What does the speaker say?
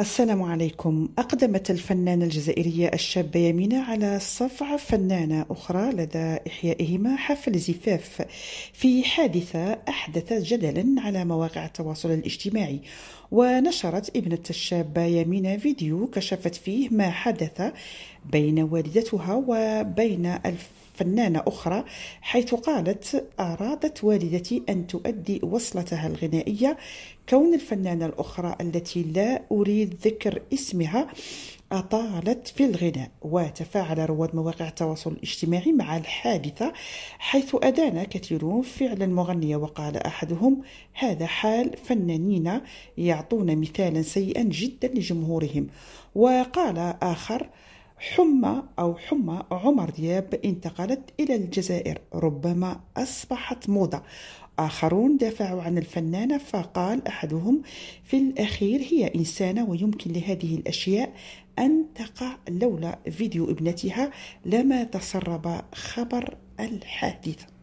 السلام عليكم أقدمت الفنانة الجزائرية الشابة يمينة على صفع فنانة أخرى لدى إحيائهما حفل زفاف في حادثة أحدثت جدلا على مواقع التواصل الاجتماعي ونشرت ابنة الشابة يمينة فيديو كشفت فيه ما حدث بين والدتها وبين الف فنانة أخرى حيث قالت أرادت والدتي أن تؤدي وصلتها الغنائية كون الفنانة الأخرى التي لا أريد ذكر اسمها أطالت في الغناء وتفاعل رواد مواقع التواصل الاجتماعي مع الحادثة حيث أدان كثيرون فعل المغنية وقال أحدهم هذا حال فنانين يعطون مثالا سيئا جدا لجمهورهم وقال آخر حمى أو حمى عمر دياب انتقلت إلى الجزائر ربما أصبحت موضة آخرون دافعوا عن الفنانة فقال أحدهم في الأخير هي إنسانة ويمكن لهذه الأشياء أن تقع لولا فيديو ابنتها لما تسرب خبر الحادثة